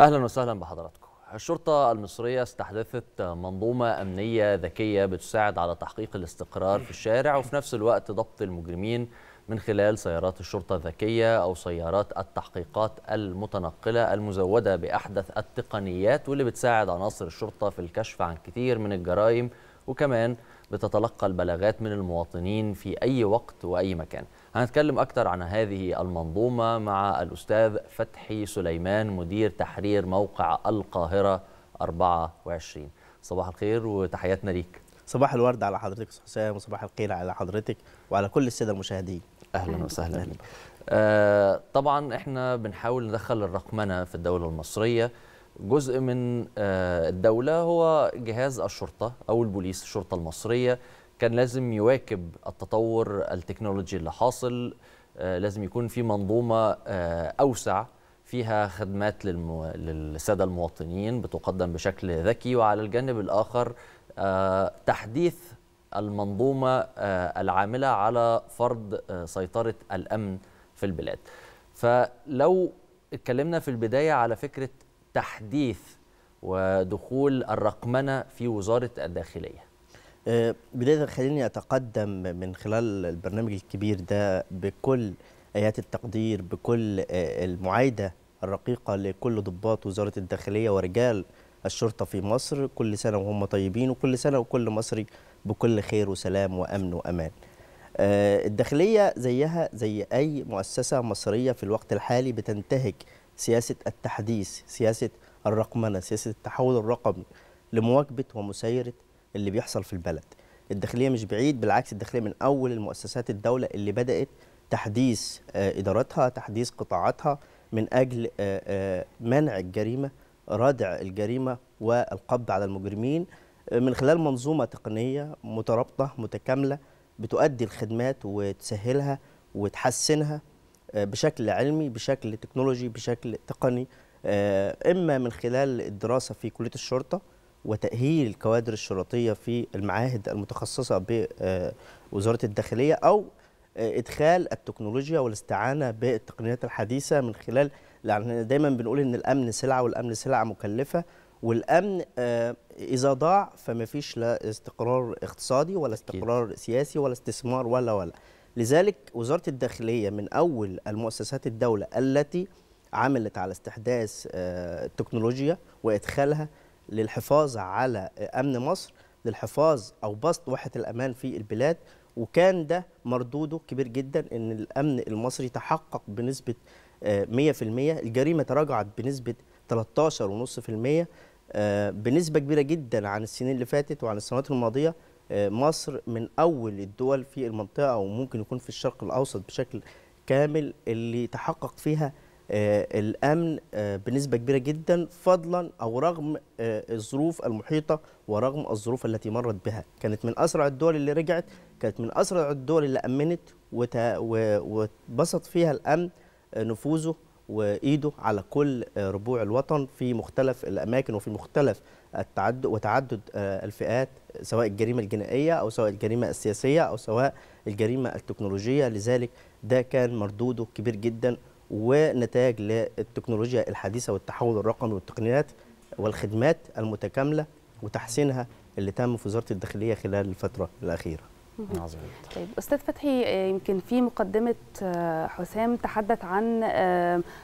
اهلا وسهلا بحضراتكم الشرطة المصرية استحدثت منظومة أمنية ذكية بتساعد على تحقيق الاستقرار في الشارع وفي نفس الوقت ضبط المجرمين من خلال سيارات الشرطة الذكية أو سيارات التحقيقات المتنقلة المزودة بأحدث التقنيات واللي بتساعد عناصر الشرطة في الكشف عن كثير من الجرائم وكمان بتتلقى البلاغات من المواطنين في أي وقت وأي مكان هنتكلم أكثر عن هذه المنظومة مع الأستاذ فتحي سليمان مدير تحرير موقع القاهرة 24 صباح الخير وتحياتنا ليك صباح الورد على حضرتك أستاذ حسام وصباح الخير على حضرتك وعلى كل السادة المشاهدين أهلا وسهلا أهلا. آه طبعا احنا بنحاول ندخل الرقمنة في الدولة المصرية جزء من آه، الدولة هو جهاز الشرطة أو البوليس الشرطة المصرية كان لازم يواكب التطور التكنولوجي اللي حاصل آه، لازم يكون في منظومه آه، اوسع فيها خدمات للساده المواطنين بتقدم بشكل ذكي وعلى الجانب الاخر آه، تحديث المنظومه العامله على فرض سيطره الامن في البلاد فلو اتكلمنا في البدايه على فكره تحديث ودخول الرقمنه في وزاره الداخليه آه، بداية خليني أتقدم من خلال البرنامج الكبير ده بكل آيات التقدير بكل آه، المعايدة الرقيقة لكل ضباط وزارة الداخلية ورجال الشرطة في مصر كل سنة وهم طيبين وكل سنة وكل مصري بكل خير وسلام وأمن وأمان آه، الداخلية زيها زي أي مؤسسة مصرية في الوقت الحالي بتنتهك سياسة التحديث سياسة الرقمنة سياسة التحول الرقمي لمواكبة ومسيرة اللي بيحصل في البلد الداخليه مش بعيد بالعكس الداخليه من اول المؤسسات الدوله اللي بدات تحديث آه، ادارتها تحديث قطاعاتها من اجل آه، آه، منع الجريمه ردع الجريمه والقبض على المجرمين من خلال منظومه تقنيه مترابطه متكامله بتؤدي الخدمات وتسهلها وتحسنها بشكل علمي بشكل تكنولوجي بشكل تقني اما من خلال الدراسه في كليه الشرطه وتأهيل الكوادر الشرطية في المعاهد المتخصصة بوزارة الداخلية أو آه، إدخال التكنولوجيا والاستعانة بالتقنيات الحديثة من خلال يعني دايما بنقول إن الأمن سلعة والأمن سلعة مكلفة والأمن آه، إذا ضاع فما فيش لا استقرار اقتصادي ولا استقرار سياسي ولا استثمار ولا ولا لذلك وزارة الداخلية من أول المؤسسات الدولة التي عملت على استحداث آه، التكنولوجيا وإدخالها للحفاظ على امن مصر للحفاظ او بسط وحده الامان في البلاد وكان ده مردوده كبير جدا ان الامن المصري تحقق بنسبه 100% آه، الجريمه تراجعت بنسبه 13.5% آه، بنسبه كبيره جدا عن السنين اللي فاتت وعن السنوات الماضيه آه، مصر من اول الدول في المنطقه او ممكن يكون في الشرق الاوسط بشكل كامل اللي تحقق فيها آه، الامن آه، بنسبه كبيره جدا فضلا او رغم آه، الظروف المحيطه ورغم الظروف التي مرت بها كانت من اسرع الدول اللي رجعت كانت من اسرع الدول اللي امنت وبسط فيها الامن نفوذه وايده على كل ربوع الوطن في مختلف الاماكن وفي مختلف التعدد وتعدد الفئات سواء الجريمه الجنائيه او سواء الجريمه السياسيه او سواء الجريمه التكنولوجيه لذلك ده كان مردوده كبير جدا ونتاج للتكنولوجيا الحديثه والتحول الرقمي والتقنيات والخدمات المتكامله وتحسينها اللي تم في وزاره الداخليه خلال الفتره الاخيره. عظيم. طيب استاذ فتحي يمكن في مقدمه آه، حسام تحدث عن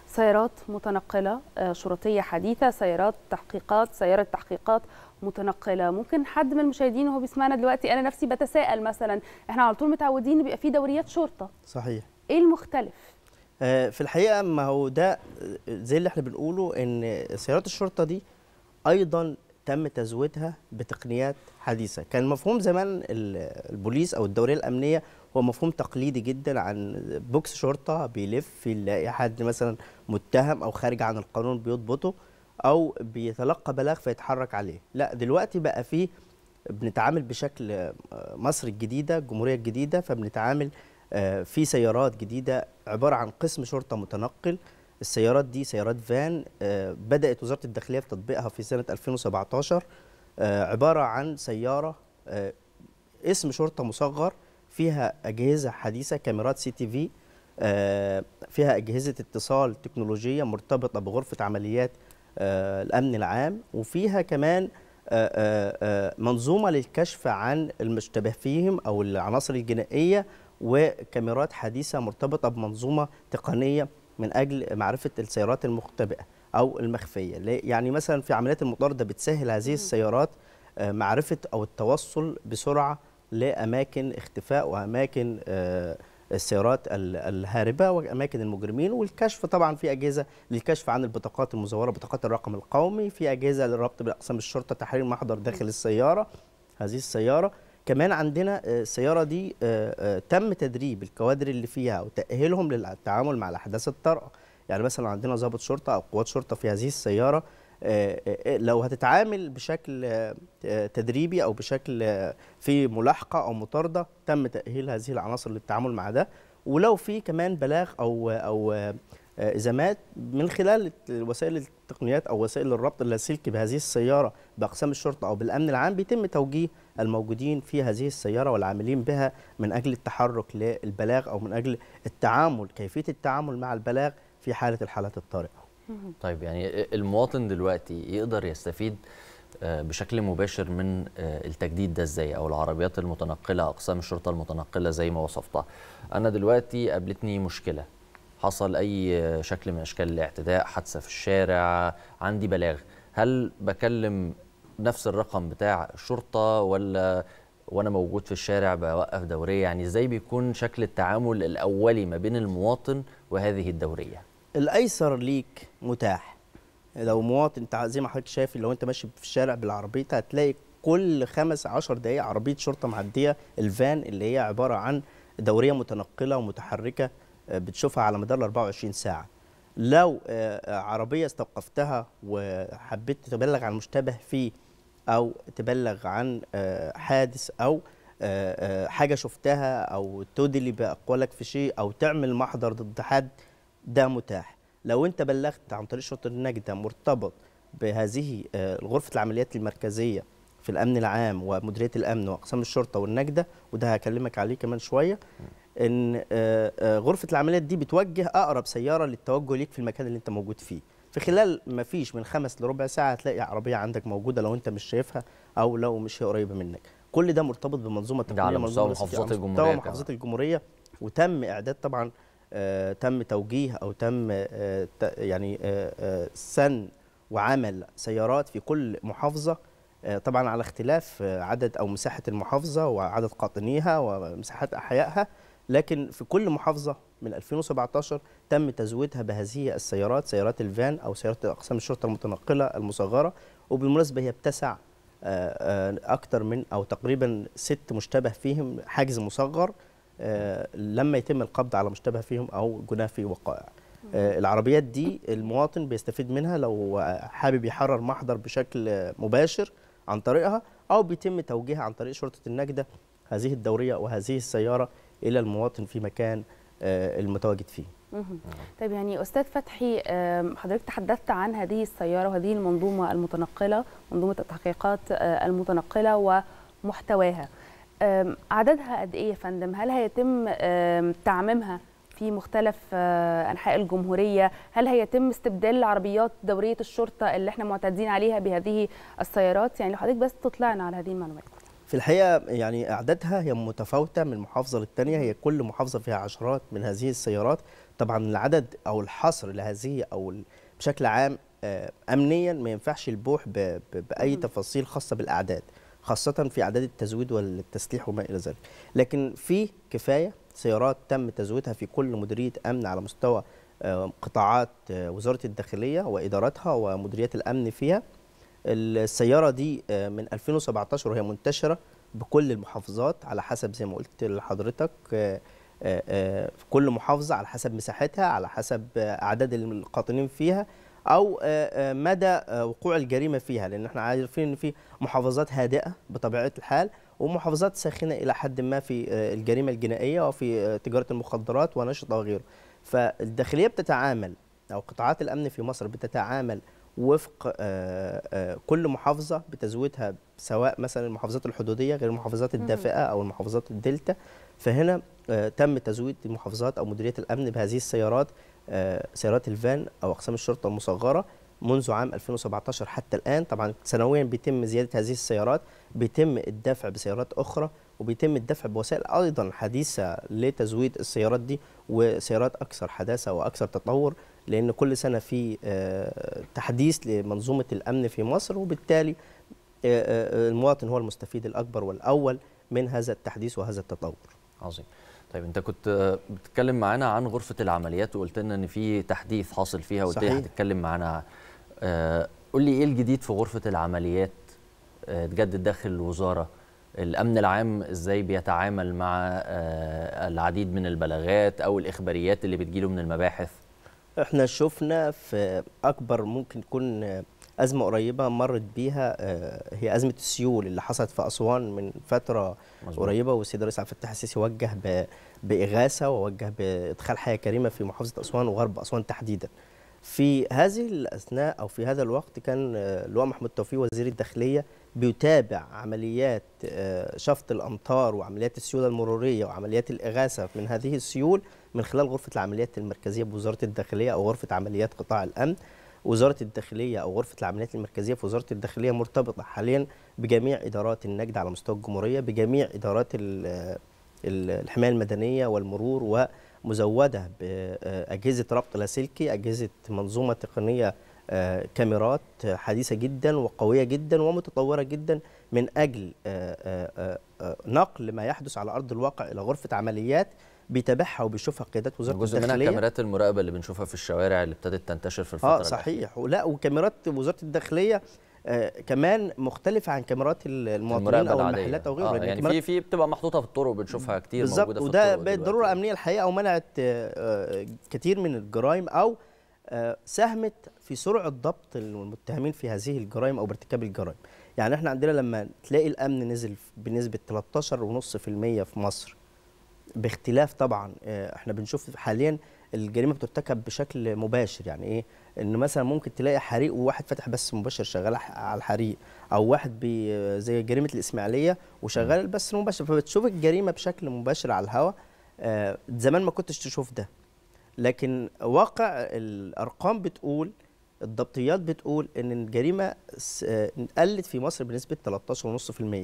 سيارات متنقله آه، شرطيه حديثه، سيارات تحقيقات، سياره تحقيقات متنقله، ممكن حد من المشاهدين وهو بيسمعنا دلوقتي انا نفسي بتساءل مثلا احنا على طول متعودين بيبقى في دوريات شرطه. صحيح. ايه المختلف؟ آه، في الحقيقه ما هو ده آه، زي اللي احنا بنقوله ان سيارات الشرطه دي ايضا تم تزويدها بتقنيات حديثه كان مفهوم زمان البوليس او الدوريه الامنيه هو مفهوم تقليدي جدا عن بوكس شرطه بيلف يلاقي حد مثلا متهم او خارج عن القانون بيضبطه او بيتلقى بلاغ فيتحرك عليه لا دلوقتي بقى فيه بنتعامل بشكل آه، مصر الجديده الجمهوريه الجديده فبنتعامل آه، في سيارات جديده عباره عن قسم شرطه متنقل السيارات دي سيارات فان آه، بدات وزاره الداخليه بتطبيقها في سنه 2017 آه، عباره عن سياره اسم شرطه مصغر فيها اجهزه حديثه كاميرات سي تي في فيها اجهزه اتصال تكنولوجيه مرتبطه بغرفه عمليات الامن العام وفيها كمان منظومه للكشف عن المشتبه فيهم او العناصر الجنائيه وكاميرات حديثه مرتبطه بمنظومه تقنيه من اجل معرفه السيارات المختبئه او المخفيه يعني مثلا في عمليات المطارده بتسهل هذه السيارات آه، معرفه او التوصل بسرعه لاماكن اختفاء واماكن آه، السيارات الهاربه واماكن المجرمين والكشف طبعا في اجهزه للكشف عن البطاقات المزوره بطاقات الرقم القومي في اجهزه للربط باقسام الشرطه تحرير محضر داخل السياره هذه السياره كمان عندنا آه، السياره دي آه، آه، تم تدريب الكوادر اللي فيها وتاهيلهم للتعامل مع الاحداث الطارئه يعني مثلا عندنا ضابط شرطه او قوات شرطه في هذه السياره لو هتتعامل بشكل تدريبي او بشكل في ملاحقه او مطارده تم تاهيل هذه العناصر للتعامل مع ده ولو في كمان بلاغ او او آه، اذا مات من خلال وسائل التقنيات او وسائل الربط اللاسلكي بهذه السياره باقسام الشرطه او بالامن العام بيتم توجيه الموجودين في هذه السياره والعاملين بها من اجل التحرك للبلاغ او من اجل التعامل كيفيه التعامل مع البلاغ في حاله الحالات الطارئه. طيب يعني المواطن دلوقتي يقدر يستفيد آه، بشكل مباشر من آه، التجديد ده ازاي او العربيات المتنقله اقسام الشرطه المتنقله زي ما وصفتها. انا دلوقتي قابلتني مشكله حصل اي شكل من اشكال الاعتداء حادثه في الشارع عندي بلاغ هل بكلم نفس الرقم بتاع الشرطه ولا وانا موجود في الشارع بوقف دوريه يعني ازاي بيكون شكل التعامل الاولي ما بين المواطن وهذه الدوريه الايسر ليك متاح لو مواطن انت زي ما حضرتك شايف لو انت ماشي في الشارع بالعربيه هتلاقي كل خمس عشر دقايق عربيه شرطه معديه الفان اللي هي عباره عن دوريه متنقله ومتحركه بتشوفها على مدار ال 24 ساعه لو آه، آه، عربيه استوقفتها وحبيت تبلغ عن مشتبه فيه او تبلغ عن آه، حادث او حاجه شفتها او تدلي باقوالك في شيء او تعمل محضر ضد حد ده متاح لو انت بلغت عن طريق شرطه النجده مرتبط بهذه غرفه العمليات المركزيه في الامن العام ومديريه الامن واقسام الشرطه والنجده وده هكلمك عليه كمان شويه ان آه، آه، غرفه العمليات دي بتوجه اقرب سياره للتوجه ليك في المكان اللي انت موجود فيه في خلال ما فيش من خمس لربع ساعه هتلاقي عربيه عندك موجوده لو انت مش شايفها او لو مش هي قريبه منك كل ده مرتبط بمنظومه تقنيه على مستوى محافظات يعني الجمهوريه محافظات الجمهوريه وتم اعداد طبعا آه، تم توجيه او تم يعني سن وعمل سيارات في كل محافظه طبعا على اختلاف عدد او مساحه المحافظه وعدد قاطنيها ومساحات احيائها لكن في كل محافظه من 2017 تم تزويدها بهذه السيارات سيارات الفان او سيارات اقسام الشرطه المتنقله المصغره وبالمناسبه هي بتسع آه، آه، اكثر من او تقريبا ست مشتبه فيهم حاجز مصغر آه، لما يتم القبض على مشتبه فيهم او جناه في وقائع العربيات دي المواطن بيستفيد منها لو حابب يحرر محضر بشكل مباشر عن طريقها او بيتم توجيهها عن طريق شرطه النجده هذه الدوريه وهذه السياره الى المواطن في مكان آه، المتواجد فيه طيب يعني استاذ فتحي حضرتك تحدثت عن هذه السياره وهذه المنظومه المتنقله منظومه التحقيقات آه، المتنقله ومحتواها عددها قد ايه يا فندم هل هيتم تعميمها في مختلف آه، انحاء الجمهوريه هل هيتم استبدال عربيات دوريه الشرطه اللي احنا معتادين عليها بهذه السيارات يعني لو حضرتك بس تطلعنا على هذه المعلومات في الحقيقه يعني اعدادها هي متفاوته من محافظه للثانيه هي كل محافظه فيها عشرات من هذه السيارات طبعا العدد او الحصر لهذه او بشكل عام آه، امنيا ما ينفعش البوح باي تفاصيل خاصه بالاعداد خاصه في اعداد التزويد والتسليح وما الى ذلك لكن في كفايه سيارات تم تزويدها في كل مديريه امن على مستوى آه، قطاعات آه، وزاره الداخليه وادارتها ومديريات الامن فيها السياره دي آه، من 2017 وهي منتشره بكل المحافظات على حسب زي ما قلت لحضرتك آه، آه، في كل محافظه على حسب مساحتها على حسب اعداد القاطنين فيها او مدى وقوع الجريمه فيها لان احنا عارفين ان في محافظات هادئه بطبيعه الحال ومحافظات ساخنه الى حد ما في الجريمه الجنائيه وفي تجاره المخدرات ونشطه وغيره فالداخليه بتتعامل او قطاعات الامن في مصر بتتعامل وفق آه، آه، كل محافظه بتزويدها سواء مثلا المحافظات الحدوديه غير المحافظات الدافئه او المحافظات الدلتا فهنا آه، تم تزويد المحافظات او مديريه الامن بهذه السيارات سيارات الفان او اقسام الشرطه المصغره منذ عام 2017 حتى الان طبعا سنويا بيتم زياده هذه السيارات بيتم الدفع بسيارات اخرى وبيتم الدفع بوسائل ايضا حديثه لتزويد السيارات دي وسيارات اكثر حداثه واكثر تطور لان كل سنه في آه، تحديث لمنظومه الامن في مصر وبالتالي آه، آه، المواطن هو المستفيد الاكبر والاول من هذا التحديث وهذا التطور. عظيم. طيب انت كنت بتتكلم معانا عن غرفه العمليات وقلت لنا ان في تحديث حاصل فيها وانت هتتكلم معانا قول لي ايه الجديد في غرفه العمليات اتجدد داخل الوزاره الامن العام ازاي بيتعامل مع العديد من البلاغات او الاخباريات اللي بتجيله من المباحث احنا شفنا في اكبر ممكن تكون ازمه قريبه مرت بيها آه، هي ازمه السيول اللي حصلت في اسوان من فتره مزبوط. قريبه والسيد الرئيس عبد الفتاح السيسي وجه باغاثه ووجه بادخال حياه كريمه في محافظه اسوان وغرب اسوان تحديدا. في هذه الاثناء او في هذا الوقت كان آه، اللواء محمود توفيق وزير الداخليه بيتابع عمليات آه، شفط الامطار وعمليات السيوله المروريه وعمليات الاغاثه من هذه السيول من خلال غرفه العمليات المركزيه بوزاره الداخليه او غرفه عمليات قطاع الامن وزاره الداخليه او غرفه العمليات المركزيه في وزاره الداخليه مرتبطه حاليا بجميع ادارات النجد على مستوى الجمهوريه بجميع ادارات آه، الحمايه المدنيه والمرور ومزوده باجهزه آه، ربط لاسلكي اجهزه منظومه تقنيه آه، كاميرات حديثه جدا وقويه جدا ومتطوره جدا من اجل آه، آه، نقل ما يحدث على ارض الواقع الى غرفه عمليات بيتابعها وبيشوفها قيادات وزاره جزء الداخليه منها كاميرات المراقبه اللي بنشوفها في الشوارع اللي ابتدت تنتشر في الفتره اه صحيح لا وكاميرات وزاره الداخليه آه كمان مختلفه عن كاميرات المواطنين او العادية. المحلات او غيره آه يعني في في بتبقى محطوطه في الطرق بنشوفها كتير موجوده في الطرق بالظبط وده ضروره امنيه الحقيقه ومنعت آه كتير من الجرائم او آه، ساهمت في سرعه ضبط المتهمين في هذه الجرائم او بارتكاب الجرائم يعني احنا عندنا لما تلاقي الامن نزل بنسبه 13.5% في مصر باختلاف طبعا آه، احنا بنشوف حاليا الجريمه بترتكب بشكل مباشر يعني ايه ان مثلا ممكن تلاقي حريق وواحد فاتح بس مباشر شغال على الحريق او واحد بي زي جريمه الاسماعيليه وشغال بس مباشر فبتشوف الجريمه بشكل مباشر على الهواء آه، زمان ما كنتش تشوف ده لكن واقع الارقام بتقول الضبطيات بتقول ان الجريمه قلت في مصر بنسبه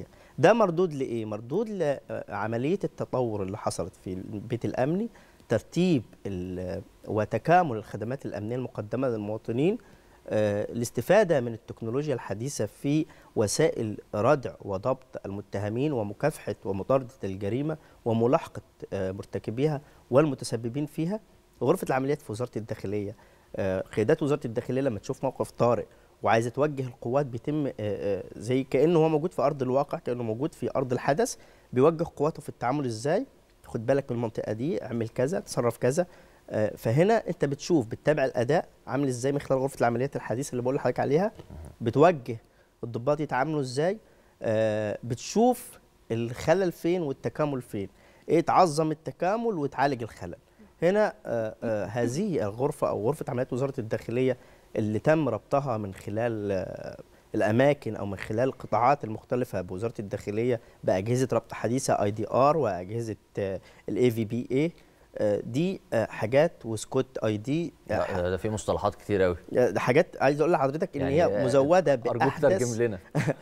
13.5% ده مردود لايه مردود لعمليه التطور اللي حصلت في البيت الامني ترتيب وتكامل الخدمات الامنيه المقدمه للمواطنين آه، الاستفاده من التكنولوجيا الحديثه في وسائل ردع وضبط المتهمين ومكافحه ومطارده الجريمه وملاحقه آه، مرتكبيها والمتسببين فيها غرفه العمليات في وزاره الداخليه آه، قيادات وزاره الداخليه لما تشوف موقف طارئ وعايزه توجه القوات بيتم آه، آه، زي كانه هو موجود في ارض الواقع كانه موجود في ارض الحدث بيوجه قواته في التعامل ازاي خد بالك من المنطقه دي اعمل كذا تصرف كذا فهنا انت بتشوف بتتابع الاداء عامل ازاي من خلال غرفه العمليات الحديثه اللي بقول لحضرتك عليها بتوجه الضباط يتعاملوا ازاي بتشوف الخلل فين والتكامل فين ايه تعظم التكامل وتعالج الخلل هنا آه، آه، هذه الغرفه او غرفه عمليات وزاره الداخليه اللي تم ربطها من خلال آه، الاماكن او من خلال القطاعات المختلفه بوزاره الداخليه باجهزه ربط حديثه اي دي ار واجهزه الاي في بي اي دي حاجات وسكوت اي دي ده في مصطلحات كتير قوي ده حاجات عايز اقول لحضرتك ان يعني هي مزوده باحدث ارجوك ترجم لنا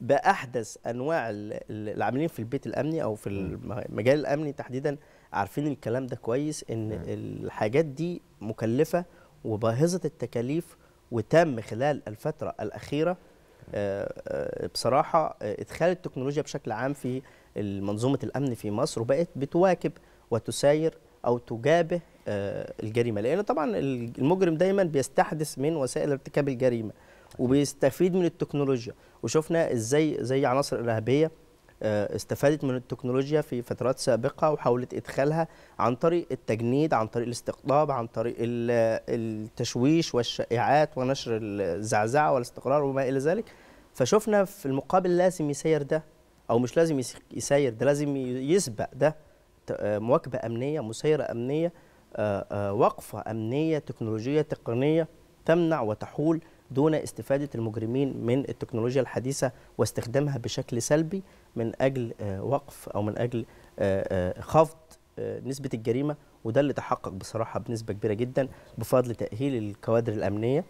باحدث انواع العاملين في البيت الامني او في المجال الامني تحديدا عارفين الكلام ده كويس ان م. نعم. الحاجات دي مكلفه وباهظه التكاليف وتم خلال الفتره الاخيره آه، آه، بصراحه آه، ادخال التكنولوجيا بشكل عام في منظومه الامن في مصر وبقت بتواكب وتساير او تجابه الجريمه لان طبعا المجرم دايما بيستحدث من وسائل ارتكاب الجريمه وبيستفيد من التكنولوجيا وشفنا ازاي زي عناصر ارهابيه آه، استفادت من التكنولوجيا في فترات سابقه وحاولت ادخالها عن طريق التجنيد عن طريق الاستقطاب عن طريق التشويش والشائعات ونشر الزعزعه والاستقرار وما الى ذلك فشفنا في المقابل لازم يسير ده او مش لازم يسير ده لازم يسبق ده آه، مواكبه امنيه مسيره امنيه آه، وقفه امنيه تكنولوجيه تقنيه تمنع وتحول دون استفادة المجرمين من التكنولوجيا الحديثة واستخدامها بشكل سلبي من أجل آه، وقف أو من أجل آه، آه، خفض نسبة الجريمة وده اللي تحقق بصراحة بنسبة كبيرة جدا بفضل تأهيل الكوادر الأمنية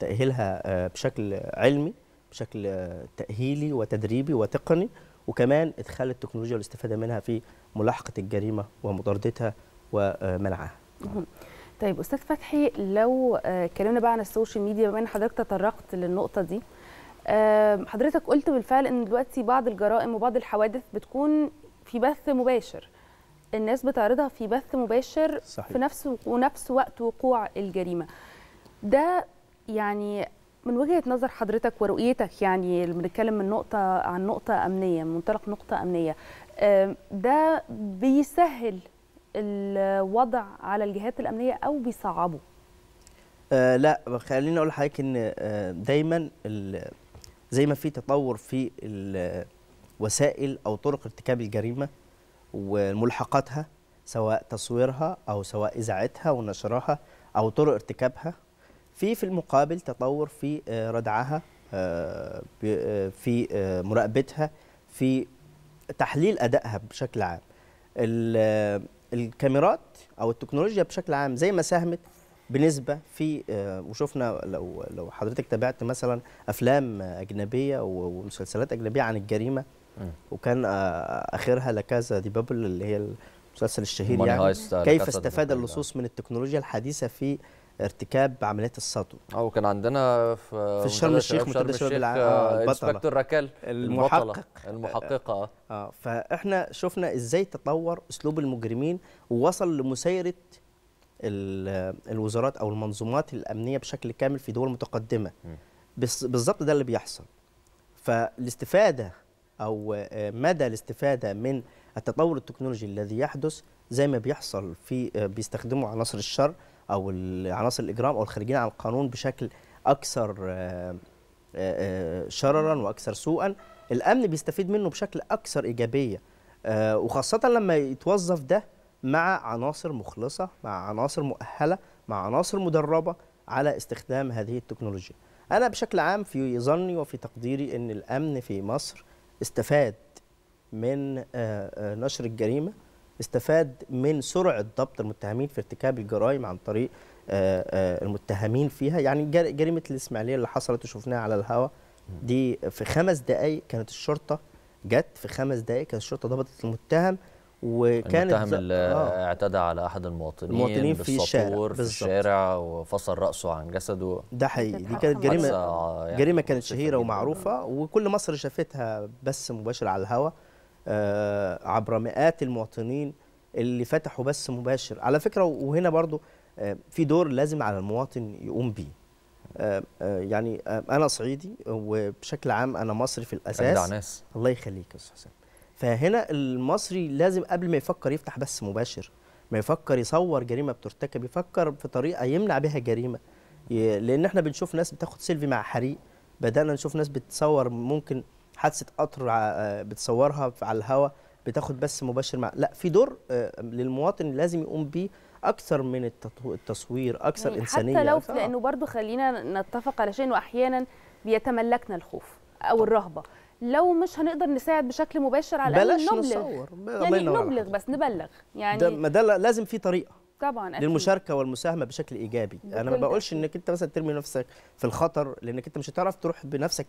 تأهيلها بشكل علمي بشكل تأهيلي وتدريبي وتقني وكمان إدخال التكنولوجيا والاستفادة منها في ملاحقة الجريمة ومطاردتها ومنعها طيب استاذ فتحي لو آه، اتكلمنا بقى عن السوشيال ميديا بما ان حضرتك تطرقت للنقطه دي آه، حضرتك قلت بالفعل ان دلوقتي بعض الجرائم وبعض الحوادث بتكون في بث مباشر الناس بتعرضها في بث مباشر صحيح. في نفس ونفس وقت وقوع الجريمه ده يعني من وجهه نظر حضرتك ورؤيتك يعني اللي بنتكلم من نقطه عن نقطه امنيه من منطلق نقطه امنيه آه، ده بيسهل الوضع على الجهات الامنيه او بيصعبه آه لا خليني اقول لحضرتك ان آه، دايما زي ما في تطور في وسائل او طرق ارتكاب الجريمه وملحقاتها سواء تصويرها او سواء اذاعتها ونشرها او طرق ارتكابها في في المقابل تطور في آه، ردعها آه، في مراقبتها في تحليل ادائها بشكل عام الكاميرات او التكنولوجيا بشكل عام زي ما ساهمت بنسبه في آه، وشفنا لو لو حضرتك تابعت مثلا افلام اجنبيه ومسلسلات اجنبيه عن الجريمه وكان آه، اخرها لكازا دي بابل اللي هي المسلسل الشهير يعني كيف استفاد اللصوص آه. من التكنولوجيا الحديثه في ارتكاب عمليات السطو اه وكان عندنا في, في شرم الشيخ مدرب الشباب العام انسبكتور ركال المحقق المحققه آه،, اه فاحنا شفنا ازاي تطور اسلوب المجرمين ووصل لمسايره الوزارات او المنظومات الامنيه بشكل كامل في دول متقدمه بالظبط ده اللي بيحصل فالاستفاده او آه، مدى الاستفاده من التطور التكنولوجي الذي يحدث زي ما بيحصل في آه، بيستخدموا عناصر الشر او عناصر الاجرام او الخارجين عن القانون بشكل اكثر آه، آه، آه، شررا واكثر سوءا الامن بيستفيد منه بشكل اكثر ايجابيه وخاصه لما يتوظف ده مع عناصر مخلصه مع عناصر مؤهله مع عناصر مدربه على استخدام هذه التكنولوجيا انا بشكل عام في ظني وفي تقديري ان الامن في مصر استفاد من نشر الجريمه استفاد من سرعه ضبط المتهمين في ارتكاب الجرائم عن طريق آه، آه، المتهمين فيها يعني جريمه الاسماعيليه اللي حصلت وشفناها على الهواء دي في خمس دقائق كانت الشرطه جت في خمس دقائق كانت الشرطه ضبطت المتهم وكانت المتهم اللي آه. اعتدى على احد المواطنين المواطنين في الشارع في الشارع وفصل راسه عن جسده ده حقيقي دي كانت جريمه يعني جريمه كانت شهيره ومعروفه وكل مصر شافتها بس مباشر على الهواء آه، عبر مئات المواطنين اللي فتحوا بث مباشر على فكره وهنا برضو آه، في دور لازم على المواطن يقوم بيه آه، يعني انا صعيدي وبشكل عام انا مصري في الاساس ناس. الله يخليك يا استاذ حسام فهنا المصري لازم قبل ما يفكر يفتح بث مباشر ما يفكر يصور جريمه بترتكب يفكر في طريقه يمنع بها جريمه لان احنا بنشوف ناس بتاخد سيلفي مع حريق بدانا نشوف ناس بتصور ممكن حادثه قطر آه، بتصورها على الهواء بتاخد بس مباشر مع لا في دور آه، للمواطن لازم يقوم بيه اكثر من التصوير اكثر يعني انسانيه حتى لو طبعا. لانه برضو خلينا نتفق على شيء انه احيانا بيتملكنا الخوف او الرهبه لو مش هنقدر نساعد بشكل مباشر على الاقل نبلغ نصور. يعني نبلغ بس نبلغ يعني ده ما ده لازم في طريقه طبعا أكيد. للمشاركه والمساهمه بشكل ايجابي انا ما بقولش انك انت مثلا ترمي نفسك في الخطر لانك انت مش هتعرف تروح بنفسك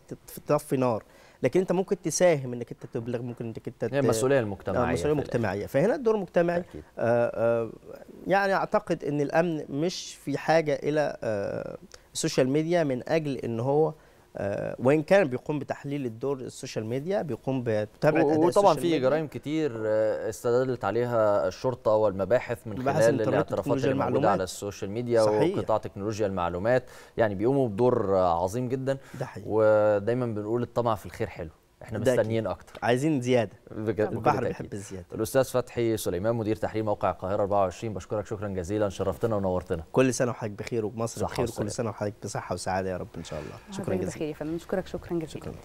تطفي نار لكن انت ممكن تساهم انك انت تبلغ ممكن انك انت هي المسؤوليه آه، المجتمعيه المسؤوليه المجتمعيه فهنا الدور المجتمعي آه، آه، يعني اعتقد ان الامن مش في حاجه الى السوشيال ميديا من اجل ان هو آه، وان كان بيقوم بتحليل الدور السوشيال ميديا بيقوم بمتابعه وطبعا في جرائم كتير آه، استدلت عليها الشرطه والمباحث من خلال الاعترافات اللي موجوده على السوشيال ميديا صحيح. وقطاع تكنولوجيا المعلومات يعني بيقوموا بدور عظيم جدا ده حقيقي. ودايما بنقول الطمع في الخير حلو احنا مستنيين اكتر عايزين زياده بجد البحر بيحب الزياده الاستاذ فتحي سليمان مدير تحرير موقع القاهره 24 بشكرك شكرا جزيلا شرفتنا ونورتنا كل سنه وحضرتك بخير ومصر بخير كل سنه وحضرتك بصحه وسعاده يا رب ان شاء الله شكرا جزيلا بخير يا فندم شكرا جزيلا شكرا.